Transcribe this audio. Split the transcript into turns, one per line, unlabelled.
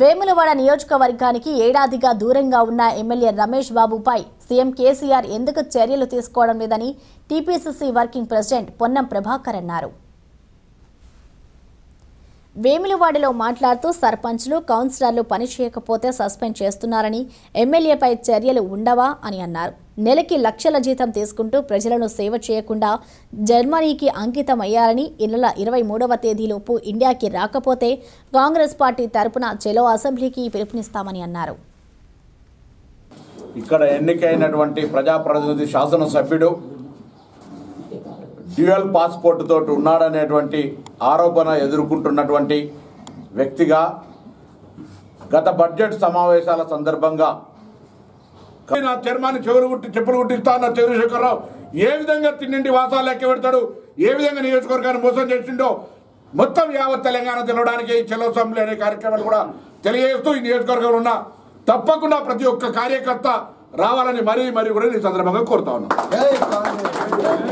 వేములవాడ నియోజకవర్గానికి ఏడాదిగా దూరంగా ఉన్న ఎమ్మెల్యే రమేష్ బాబుపై సీఎం కేసీఆర్ ఎందుకు చర్యలు తీసుకోవడం లేదని TPCC working president Ponnam Prabhakar అన్నారు వేములవాడలో మాట్లాడుతూ సర్పంచ్లు కౌన్సిలర్లు పనిచేయకపోతే సస్పెండ్ చేస్తున్నారని ఎమ్మెల్యేపై చర్యలు ఉండవా అని అన్నారు నెలకి లక్షల జీతం తీసుకుంటూ ప్రజలను సేవ చేయకుండా జర్మనీకి అంకితం అయ్యారని నెల ఇరవై మూడవ తేదీలోపు ఇండియాకి రాకపోతే కాంగ్రెస్ పార్టీ తరపున చెలో అసెంబ్లీకి పిలుపునిస్తామని అన్నారు
ఇక్కడ ఎన్నికైనటువంటి ప్రజాప్రతినిధి శాసనసభ్యుడు డ్యూయల్ పాస్పోర్ట్ తోటి ఉన్నాడనేటువంటి ఆరోపణ ఎదుర్కొంటున్నటువంటి వ్యక్తిగా గత బడ్జెట్ సమావేశాల సందర్భంగా నా చర్మాన్ని
చెవులు గుట్టి చెప్పులు గుట్టిస్తా అన్న చంద్రశేఖరరావు ఏ విధంగా తిన్నింటి వాసాలు లెక్క పెడతాడు ఏ విధంగా నియోజకవర్గాన్ని మోసం చేసిండో మొత్తం యావత్ తెలంగాణ తెలవడానికి చెలో అసెంబ్లీ అనే కార్యక్రమాలు కూడా తెలియజేస్తూ ఈ నియోజకవర్గంలో ఉన్న తప్పకుండా ప్రతి ఒక్క కార్యకర్త రావాలని మరీ మరీ కూడా ఈ సందర్భంగా కోరుతా ఉన్నాం